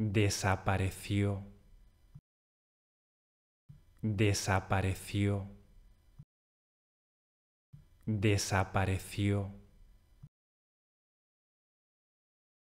desapareció, desapareció, desapareció.